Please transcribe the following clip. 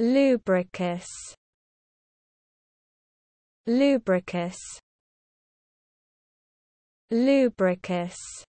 Lubricus Lubricus Lubricus